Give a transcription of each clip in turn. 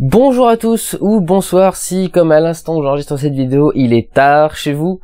Bonjour à tous ou bonsoir si comme à l'instant où j'enregistre cette vidéo il est tard chez vous.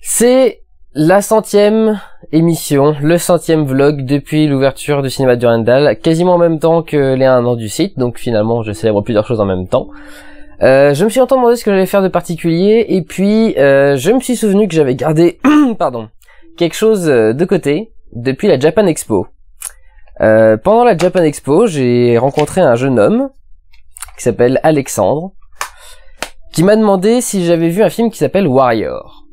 C'est la centième émission, le centième vlog depuis l'ouverture du cinéma Durandal, quasiment en même temps que les 1 an du site, donc finalement je célèbre plusieurs choses en même temps. Euh, je me suis entendu demander ce que j'allais faire de particulier et puis euh, je me suis souvenu que j'avais gardé pardon, quelque chose euh, de côté depuis la Japan Expo. pendant la Japan Expo, j'ai rencontré un jeune homme qui s'appelle Alexandre, qui m'a demandé si j'avais vu un film qui s'appelle Warrior.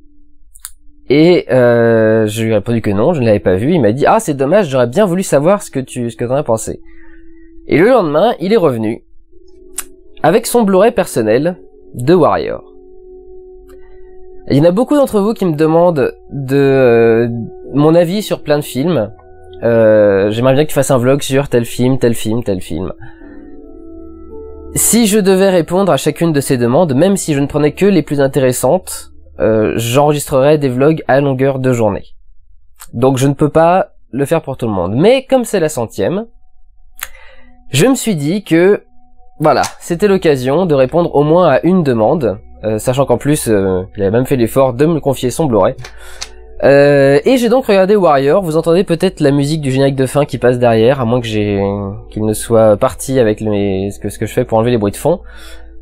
Et euh, je lui ai répondu que non, je ne l'avais pas vu. Il m'a dit ah c'est dommage, j'aurais bien voulu savoir ce que tu ce que t'en as pensé. Et le lendemain, il est revenu avec son Blu-ray personnel de Warrior. il y en a beaucoup d'entre vous qui me demandent de euh, mon avis sur plein de films. Euh, j'aimerais bien que tu fasses un vlog sur tel film, tel film, tel film. Si je devais répondre à chacune de ces demandes, même si je ne prenais que les plus intéressantes, euh, j'enregistrerais des vlogs à longueur de journée. Donc je ne peux pas le faire pour tout le monde. Mais comme c'est la centième, je me suis dit que voilà, c'était l'occasion de répondre au moins à une demande, euh, sachant qu'en plus, euh, il avait même fait l'effort de me confier son Blu-ray. Euh, et j'ai donc regardé Warrior. Vous entendez peut-être la musique du générique de fin qui passe derrière, à moins que j'ai qu'il ne soit parti avec les... ce, que, ce que je fais pour enlever les bruits de fond.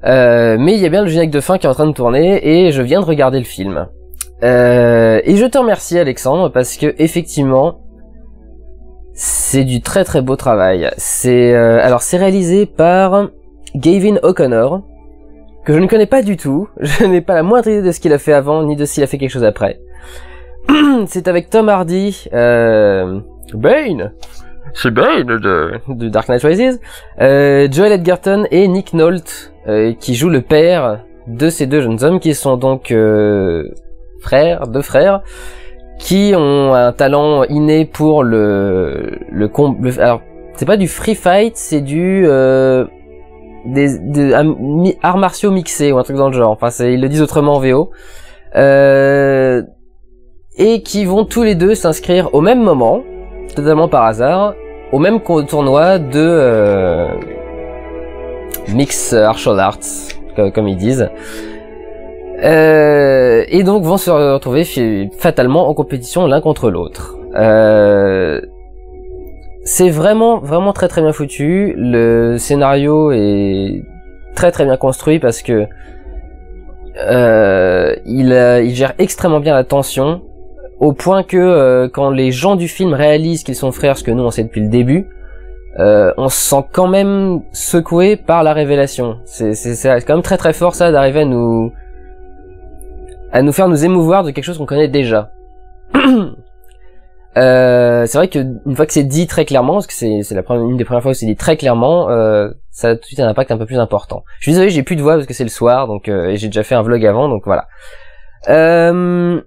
Euh, mais il y a bien le générique de fin qui est en train de tourner et je viens de regarder le film. Euh, et je te remercie Alexandre parce que effectivement c'est du très très beau travail. C'est euh, alors c'est réalisé par Gavin O'Connor que je ne connais pas du tout. Je n'ai pas la moindre idée de ce qu'il a fait avant ni de s'il a fait quelque chose après. c'est avec Tom Hardy, euh, Bane, c'est Bane de, de, Dark Knight Rises, euh, Joel Edgerton et Nick Nolte euh, qui jouent le père de ces deux jeunes hommes qui sont donc euh, frères, deux frères, qui ont un talent inné pour le le, le alors c'est pas du free fight, c'est du euh, des, des arts martiaux mixés ou un truc dans le genre. Enfin, ils le disent autrement en VO. Euh, et qui vont tous les deux s'inscrire au même moment, totalement par hasard, au même tournoi de euh, Mix Martial Arts, comme, ils disent. Euh, et donc vont se retrouver fatalement en compétition l'un contre l'autre. Euh, c'est vraiment vraiment très très bien foutu. Le scénario est très très bien construit parce que il, il, gère extrêmement bien la tension au point que euh, quand les gens du film réalisent qu'ils sont frères, ce que nous on sait depuis le début, euh, on se sent quand même secoué par la révélation. C'est quand même très très fort ça d'arriver à nous à nous faire nous émouvoir de quelque chose qu'on connaît déjà. Euh, c'est vrai que une fois que c'est dit très clairement, parce que c'est la première, une des premières fois où c'est dit très clairement, ça a tout de suite un impact un peu plus important. Je suis désolé, j'ai plus de voix parce que c'est le soir, donc j'ai déjà fait un vlog avant, donc voilà. Euh,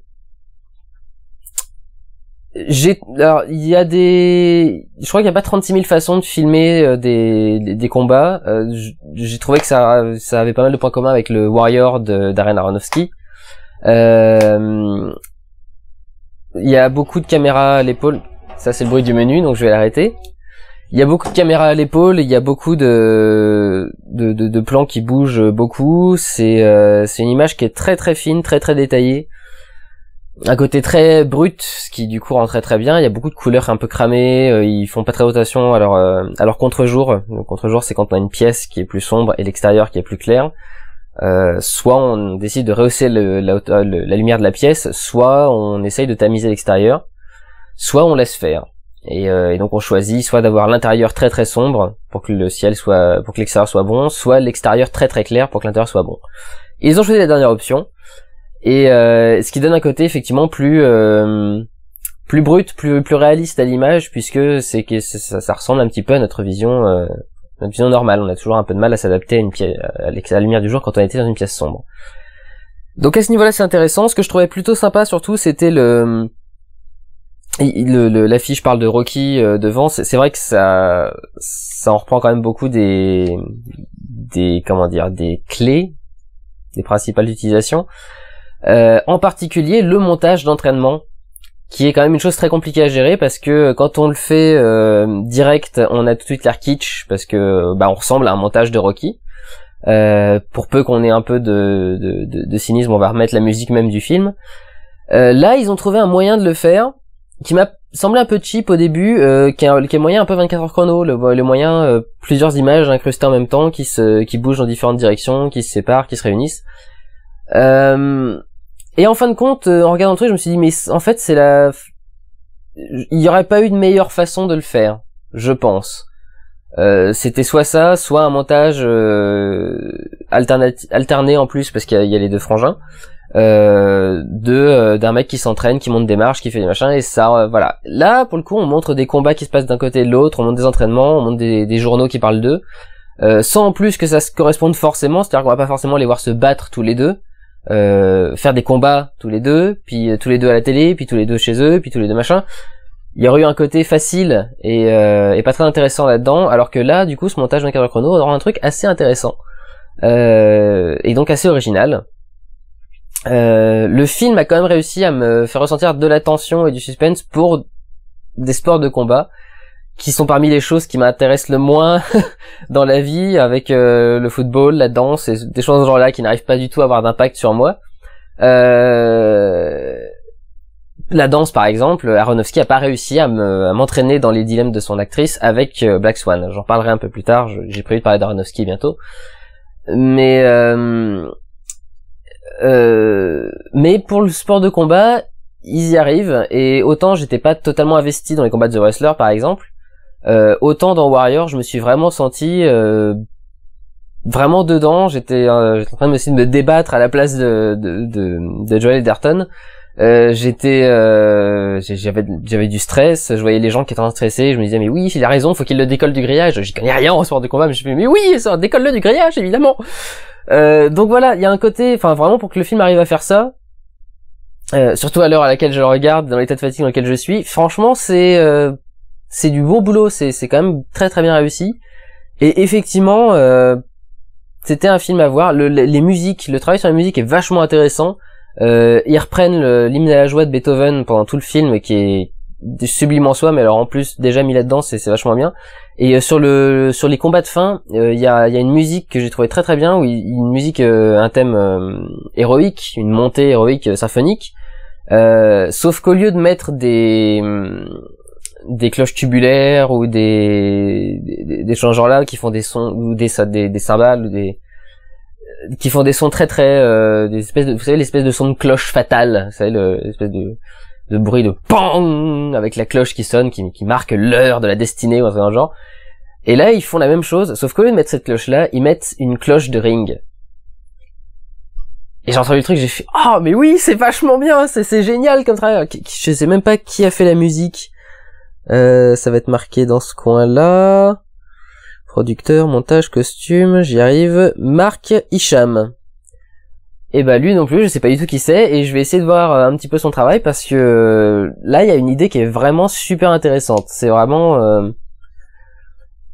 alors il y a des je crois qu'il n'y a pas 36 000 façons de filmer euh, des, des, combats euh, j'ai trouvé que ça ça avait pas mal de points communs avec le Warrior de Aronofsky euh, il y a beaucoup de caméras à l'épaule ça c'est le bruit du menu donc je vais l'arrêter il y a beaucoup de caméras à l'épaule il y a beaucoup de de, de, plans qui bougent beaucoup c'est c'est une image qui est très très fine très très détaillée un côté très brut, ce qui du coup rentrait très bien. Il y a beaucoup de couleurs un peu cramées, euh, ils font pas très rotation. Alors, alors euh, contre-jour. Le contre-jour, c'est quand on a une pièce qui est plus sombre et l'extérieur qui est plus clair. Euh, soit on décide de rehausser la, lumière de la pièce, soit on essaye de tamiser l'extérieur, soit on laisse faire. Et, et donc on choisit soit d'avoir l'intérieur très très sombre pour que le ciel soit, pour que l'extérieur soit bon, soit l'extérieur très très clair pour que l'intérieur soit bon. Ils ont choisi la dernière option. Et euh, ce qui donne un côté effectivement plus euh, plus brut, plus plus réaliste à l'image, puisque c'est que ça, ressemble un petit peu à notre vision euh, notre vision normale. On a toujours un peu de mal à s'adapter à une pièce à la lumière du jour quand on était dans une pièce sombre. Donc à ce niveau-là, c'est intéressant. Ce que je trouvais plutôt sympa, surtout, c'était le l'affiche parle de Rocky devant, c'est vrai que ça, ça en reprend quand même beaucoup des, des, comment dire, des clés, des principales utilisations. Euh, en particulier le montage d'entraînement qui est quand même une chose très compliquée à gérer parce que quand on le fait euh, direct, on a tout de suite l'air kitsch parce que bah, on ressemble à un montage de Rocky. Euh, pour peu qu'on ait un peu de, de, de, cynisme, on va remettre la musique même du film. Euh, là, ils ont trouvé un moyen de le faire qui m'a semblé un peu cheap au début, euh, qui est, moyen un peu 24 heures chrono, le, le moyen plusieurs images incrustées en même temps qui se qui bougent dans différentes directions, qui se séparent, qui se réunissent. Euh, et en fin de compte, euh, en regardant le truc, je me suis dit, mais en fait, c'est la... Il n'y aurait pas eu de meilleure façon de le faire, je pense. Euh, c'était soit ça, soit un montage euh, alterné en plus, parce qu'il y, a les deux frangins, de d'un mec qui s'entraîne, qui monte des marches, qui fait des machins, et ça, voilà. Là, pour le coup, on montre des combats qui se passent d'un côté et de l'autre, on montre des entraînements, on montre des, journaux qui parlent d'eux, sans en plus que ça se corresponde forcément, c'est-à-dire qu'on va pas forcément les voir se battre tous les deux, euh, faire des combats tous les deux, puis euh, tous les deux à la télé, puis tous les deux chez eux, puis tous les deux machin. Il y aurait eu un côté facile et, euh, et pas très intéressant là-dedans, alors que là, du coup, ce montage d'un cadre chrono aura un truc assez intéressant et donc assez original. le film a quand même réussi à me faire ressentir de la tension et du suspense pour des sports de combat qui sont parmi les choses qui m'intéressent le moins dans la vie, avec euh, le football, la danse, et des choses de genre là qui n'arrivent pas du tout à avoir d'impact sur moi. Euh, la danse, par exemple, Aronofsky a pas réussi à m'entraîner dans les dilemmes de son actrice avec euh, Black Swan. J'en parlerai un peu plus tard. J'ai prévu de parler d'Aronofsky bientôt, mais mais pour le sport de combat, ils y arrivent et autant j'étais pas totalement investi dans les combats de The Wrestler par exemple euh, autant dans Warrior, je me suis vraiment senti euh, vraiment dedans. J'étais euh, en train de me débattre à la place de, de, de, Joel Euh, j'étais j'avais j'avais du stress je voyais les gens qui étaient stressés je me disais mais oui il a raison faut qu'il le décolle du grillage j'y connais rien en sport de combat mais je me dis mais oui ça décolle le du grillage évidemment donc voilà il y a un côté enfin vraiment pour que le film arrive à faire ça surtout à l'heure à laquelle je le regarde dans l'état de fatigue dans lequel je suis franchement c'est c'est du beau boulot, c'est quand même très très bien réussi. Et effectivement, euh, c'était un film à voir. Le, les musiques, le travail sur la musique est vachement intéressant. Euh, ils reprennent l'hymne à la joie de Beethoven pendant tout le film, qui est sublime en soi, mais alors en plus déjà mis là-dedans, c'est vachement bien. Et euh, sur le sur les combats de fin, euh, il y, a, y, a, une musique que j'ai trouvé très très bien, où une musique, euh, un thème héroïque, une montée héroïque symphonique. sauf qu'au lieu de mettre des des cloches tubulaires ou des des, des gens genre là qui font des sons ou des des, des cymbales ou des qui font des sons très très euh, des espèces de vous savez l'espèce de son de cloche fatale vous savez l'espèce de de bruit de pang avec la cloche qui sonne qui, qui marque l'heure de la destinée ou un genre et là ils font la même chose sauf qu'au lieu de mettre cette cloche là ils mettent une cloche de ring et j'ai entendu le truc j'ai fait ah oh, mais oui c'est vachement bien c'est c'est génial comme travail je sais même pas qui a fait la musique euh, ça va être marqué dans ce coin-là. Producteur, montage, costume, j'y arrive. Marc Hicham. Et eh bah ben, lui non plus, je sais pas du tout qui c'est, et je vais essayer de voir euh, un petit peu son travail parce que euh, là il y a une idée qui est vraiment super intéressante. C'est vraiment,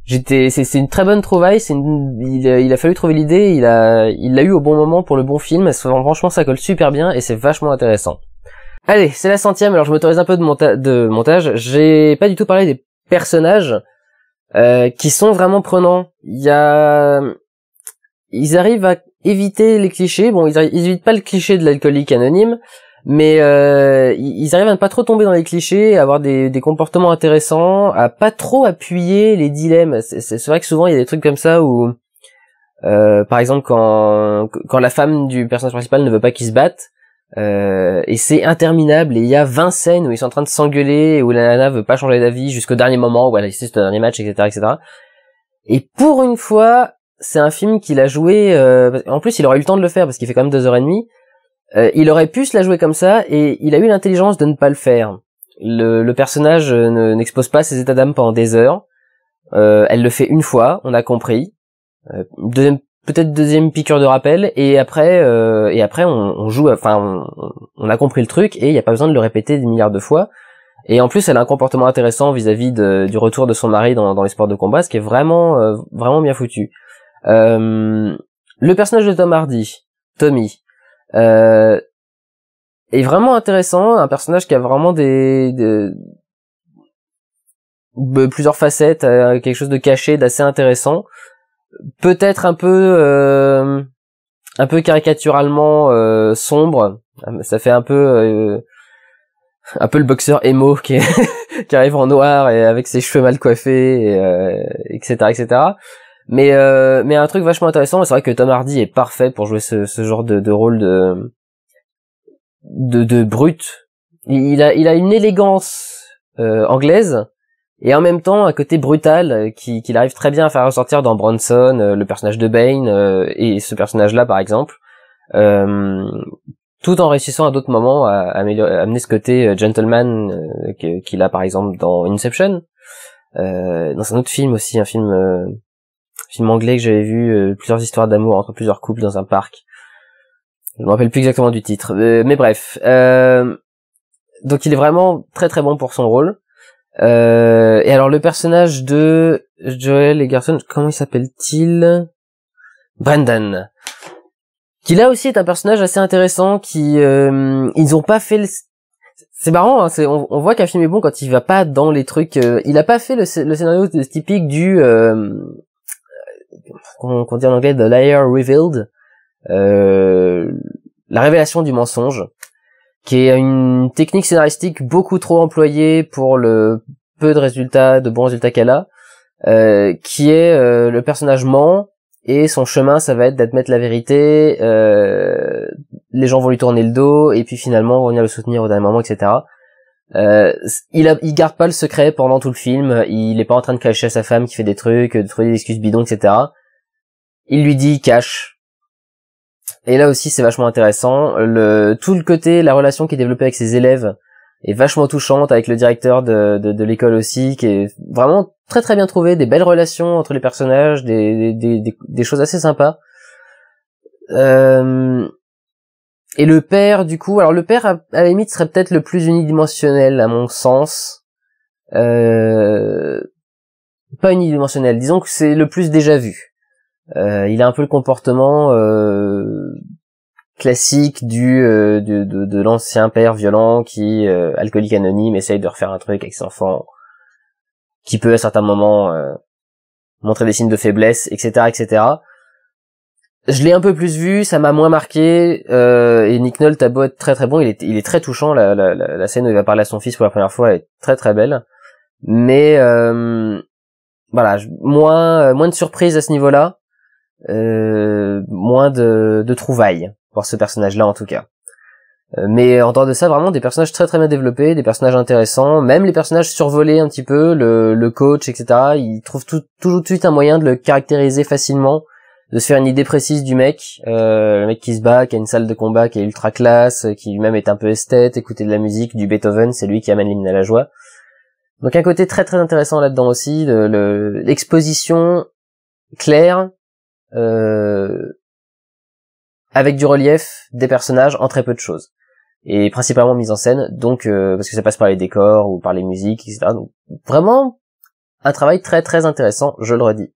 j'étais, c'est, une très bonne trouvaille. il, a, fallu trouver l'idée, il a, il l'a eu au bon moment pour le bon film. franchement ça colle super bien et c'est vachement intéressant. Allez, c'est la centième, alors je m'autorise un peu de, montage. de montage. J'ai pas du tout parlé des personnages euh, qui sont vraiment prenants. Il y a... Ils arrivent à éviter les clichés. Bon, ils, ils évitent pas le cliché de l'alcoolique anonyme, mais euh, ils arrivent à ne pas trop tomber dans les clichés, à avoir des, comportements intéressants, à pas trop appuyer les dilemmes. C'est vrai que souvent, il y a des trucs comme ça où... Euh, par exemple, quand, quand la femme du personnage principal ne veut pas qu'il se batte, euh, et c'est interminable. Et il y a 20 scènes où ils sont en train de s'engueuler, où la nana veut pas changer d'avis jusqu'au dernier moment, où elle assiste au dernier match, etc., etc. Et pour une fois, c'est un film qu'il a joué. Euh, en plus, il aurait eu le temps de le faire parce qu'il fait quand même deux heures et demie. Euh, il aurait pu se la jouer comme ça et il a eu l'intelligence de ne pas le faire. Le, personnage n'expose pas ses états d'âme pendant des heures. elle le fait une fois, on a compris. deuxième peut-être deuxième piqûre de rappel et après euh, et après on, joue enfin on, a compris le truc et il n'y a pas besoin de le répéter des milliards de fois et en plus elle a un comportement intéressant vis-à-vis du retour de son mari dans, les sports de combat ce qui est vraiment euh, vraiment bien foutu euh, le personnage de Tom Hardy Tommy est vraiment intéressant un personnage qui a vraiment des plusieurs facettes quelque chose de caché d'assez intéressant peut-être un peu euh, un peu caricaturalement euh, sombre ça fait un peu euh, un peu le boxeur emo qui, qui arrive en noir et avec ses cheveux mal coiffés etc euh, etc mais euh, mais un truc vachement intéressant c'est vrai que Tom Hardy est parfait pour jouer ce, ce genre de, de, rôle de de, de brut il, il, a il a une élégance anglaise et en même temps un côté brutal euh, qu'il arrive très bien à faire ressortir dans Bronson, euh, le personnage de Bane euh, et ce personnage-là par exemple, tout en réussissant à d'autres moments à, amener ce côté gentleman qu'il a par exemple dans Inception, dans un autre film aussi, un film film anglais que j'avais vu, plusieurs histoires d'amour entre plusieurs couples dans un parc. Je me rappelle plus exactement du titre, mais bref. donc il est vraiment très très bon pour son rôle. Euh, et alors le personnage de Joel et Garson, comment il s'appelle-t-il Brendan. Qui là aussi est un personnage assez intéressant. Qui euh, ils ont pas fait C'est marrant. Hein, on, voit qu'un film est bon quand il va pas dans les trucs. Euh, il a pas fait le, scénario typique du qu'on qu'on dit en anglais the liar revealed. Euh, la révélation du mensonge qui est une technique scénaristique beaucoup trop employée pour le peu de résultats, de bons résultats qu'elle a, euh, qui est euh, le personnage ment et son chemin ça va être d'admettre la vérité, euh, les gens vont lui tourner le dos et puis finalement on va venir le soutenir au dernier moment, etc. il, a, garde pas le secret pendant tout le film, il est pas en train de cacher à sa femme qui fait des trucs, de trouver des excuses bidons, etc. Il lui dit cache, et là aussi, c'est vachement intéressant. Le, tout le côté, la relation qui est développée avec ses élèves est vachement touchante, avec le directeur de, l'école aussi, qui est vraiment très très bien trouvé, des belles relations entre les personnages, des, des, choses assez sympas. Euh, et le père, du coup, alors le père, à, la limite, serait peut-être le plus unidimensionnel, à mon sens. Euh, pas unidimensionnel, disons que c'est le plus déjà vu. Euh, il a un peu le comportement euh, classique du euh, de, l'ancien père violent qui alcoolique anonyme essaye de refaire un truc avec son enfants, qui peut à certains moments montrer des signes de faiblesse, etc., etc. Je l'ai un peu plus vu, ça m'a moins marqué. Euh, et Nick Nolte a beau être très très bon, il est, il est très touchant. La, la, scène où il va parler à son fils pour la première fois est très très belle. Mais voilà, moins moins de surprise à ce niveau-là. Euh, moins de, de trouvailles pour ce personnage-là en tout cas. Euh, mais en dehors de ça, vraiment des personnages très très bien développés, des personnages intéressants, même les personnages survolés un petit peu, le, coach, etc. Ils trouvent tout, de suite un moyen de le caractériser facilement, de se faire une idée précise du mec, euh, le mec qui se bat, qui a une salle de combat qui est ultra classe, qui lui-même est un peu esthète, écouter de la musique, du Beethoven, c'est lui qui amène l'hymne à la joie. Donc un côté très très intéressant là-dedans aussi, l'exposition le, claire, euh, avec du relief, des personnages en très peu de choses et principalement mise en scène, donc euh, parce que ça passe par les décors ou par les musiques, etc. Donc vraiment un travail très très intéressant, je le redis.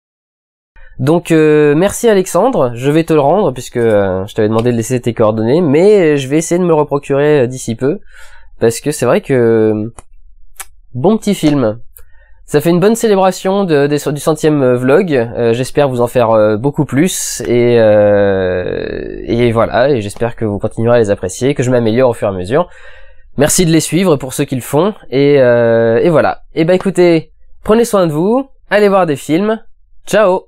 Donc euh, merci Alexandre, je vais te le rendre puisque je t'avais demandé de laisser tes coordonnées, mais je vais essayer de me le reprocurer d'ici peu parce que c'est vrai que bon petit film. Ça fait une bonne célébration du centième euh, vlog. Euh, j'espère vous en faire euh, beaucoup plus et, et voilà. Et j'espère que vous continuerez à les apprécier, que je m'améliore au fur et à mesure. Merci de les suivre pour ceux qui le font et, et voilà. Et eh bah ben, écoutez, prenez soin de vous, allez voir des films. Ciao